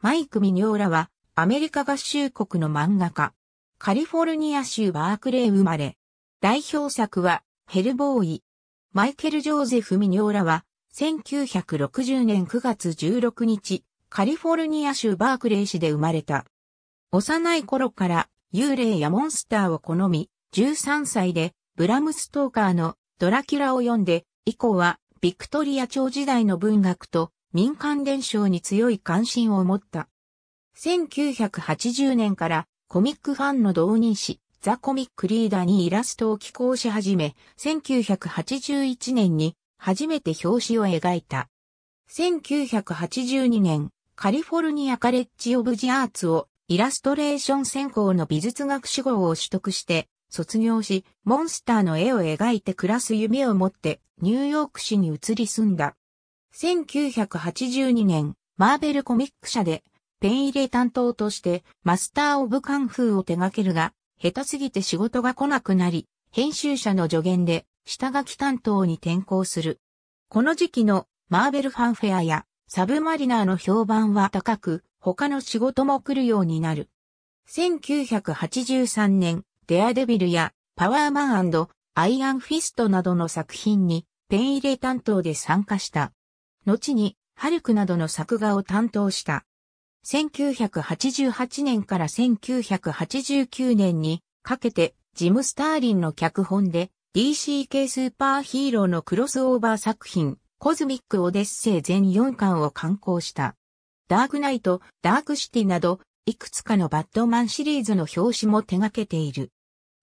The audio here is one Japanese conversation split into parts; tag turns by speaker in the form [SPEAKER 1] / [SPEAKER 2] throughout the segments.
[SPEAKER 1] マイク・ミニョーラは、アメリカ合衆国の漫画家。カリフォルニア州バークレー生まれ。代表作は、ヘルボーイ。マイケル・ジョーゼフ・ミニョーラは、1960年9月16日、カリフォルニア州バークレー市で生まれた。幼い頃から幽霊やモンスターを好み、13歳でブラムストーカーのドラキュラを読んで、以降はビクトリア朝時代の文学と民間伝承に強い関心を持った。1980年からコミックファンの導入し、ザ・コミックリーダーにイラストを寄稿し始め、1981年に初めて表紙を描いた。1982年、カリフォルニアカレッジ・オブ・ジ・アーツをイラストレーション専攻の美術学士号を取得して、卒業し、モンスターの絵を描いて暮らす夢を持って、ニューヨーク市に移り住んだ。1982年、マーベルコミック社で、ペン入れ担当としてマスター・オブ・カンフーを手掛けるが、下手すぎて仕事が来なくなり、編集者の助言で下書き担当に転向する。この時期のマーベルファンフェアやサブマリナーの評判は高く、他の仕事も来るようになる。1983年、デアデビルやパワーマンアイアンフィストなどの作品にペン入れ担当で参加した。後にハルクなどの作画を担当した。1988年から1989年にかけてジム・スターリンの脚本で DC 系スーパーヒーローのクロスオーバー作品コズミック・オデッセイ全4巻を刊行した。ダークナイト、ダークシティなどいくつかのバットマンシリーズの表紙も手掛けている。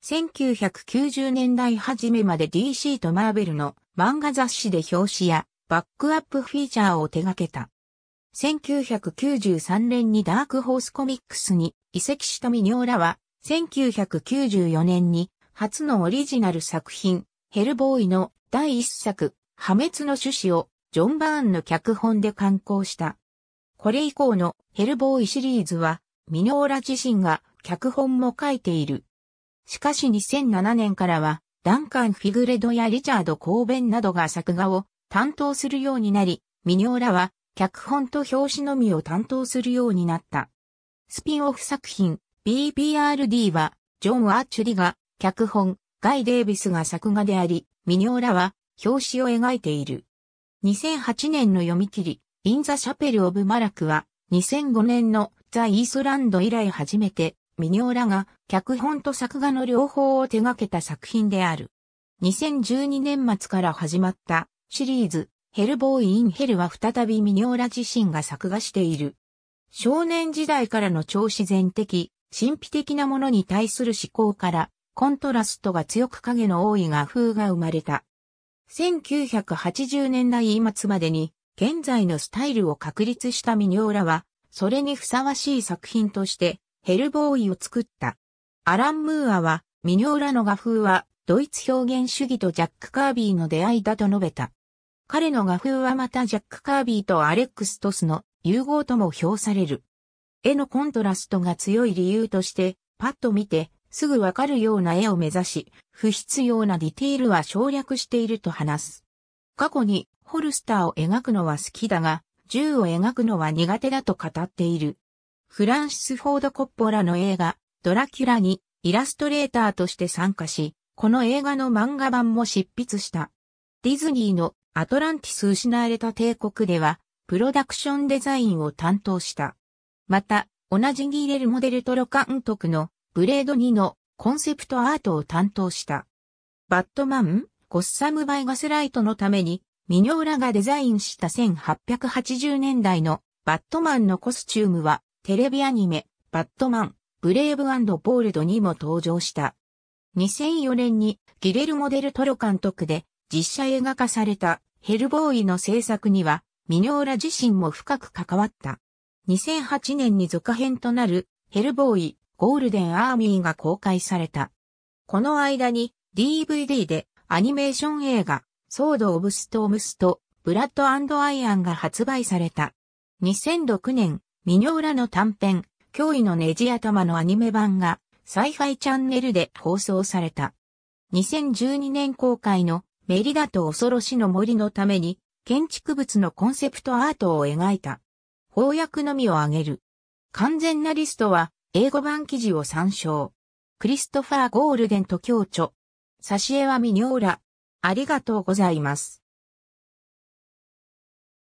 [SPEAKER 1] 1990年代初めまで DC とマーベルの漫画雑誌で表紙やバックアップフィーチャーを手掛けた。1993年にダークホースコミックスに移籍したミニョーラは、1994年に初のオリジナル作品、ヘルボーイの第一作、破滅の趣旨をジョン・バーンの脚本で刊行した。これ以降のヘルボーイシリーズは、ミニョーラ自身が脚本も書いている。しかし2007年からは、ダンカン・フィグレドやリチャード・コーベンなどが作画を担当するようになり、ミニオーラは脚本と表紙のみを担当するようになった。スピンオフ作品 BBRD はジョン・アーチュリが脚本、ガイ・デイビスが作画であり、ミニオーラは表紙を描いている。2008年の読み切り、イン・ザ・シャペル・オブ・マラクは2005年のザ・イースランド以来初めてミニオーラが脚本と作画の両方を手掛けた作品である。2012年末から始まったシリーズ、ヘルボーイ・イン・ヘルは再びミニオラ自身が作画している。少年時代からの超自然的、神秘的なものに対する思考から、コントラストが強く影の多い画風が生まれた。1980年代末までに、現在のスタイルを確立したミニオラは、それにふさわしい作品として、ヘルボーイを作った。アラン・ムーアは、ミニオラの画風はドイツ表現主義とジャック・カービーの出会いだと述べた。彼の画風はまたジャック・カービーとアレックス・トスの融合とも評される。絵のコントラストが強い理由として、パッと見てすぐわかるような絵を目指し、不必要なディテールは省略していると話す。過去にホルスターを描くのは好きだが、銃を描くのは苦手だと語っている。フランシス・フォード・コッポラの映画、ドラキュラにイラストレーターとして参加し、この映画の漫画版も執筆した。ディズニーのアトランティス失われた帝国では、プロダクションデザインを担当した。また、同じギレルモデルトロ監督のブレード2のコンセプトアートを担当した。バットマン、ゴッサムバイガスライトのために、ミニョーラがデザインした1880年代のバットマンのコスチュームは、テレビアニメ、バットマン、ブレイブボールドにも登場した。2004年にギレルモデルトロ監督で実写映画化されたヘルボーイの制作にはミニョーラ自身も深く関わった。2008年に続編となるヘルボーイゴールデンアーミーが公開された。この間に DVD でアニメーション映画ソード・オブ・ストームスとブラッド・アイアンが発売された。2006年ミニョーラの短編脅威のネジ頭のアニメ版がサイファイチャンネルで放送された。2012年公開のメリダと恐ろしの森のために建築物のコンセプトアートを描いた。翻訳のみを挙げる。完全なリストは英語版記事を参照。クリストファー・ゴールデンと共著。挿絵はミニョーラ。ありがとうございます。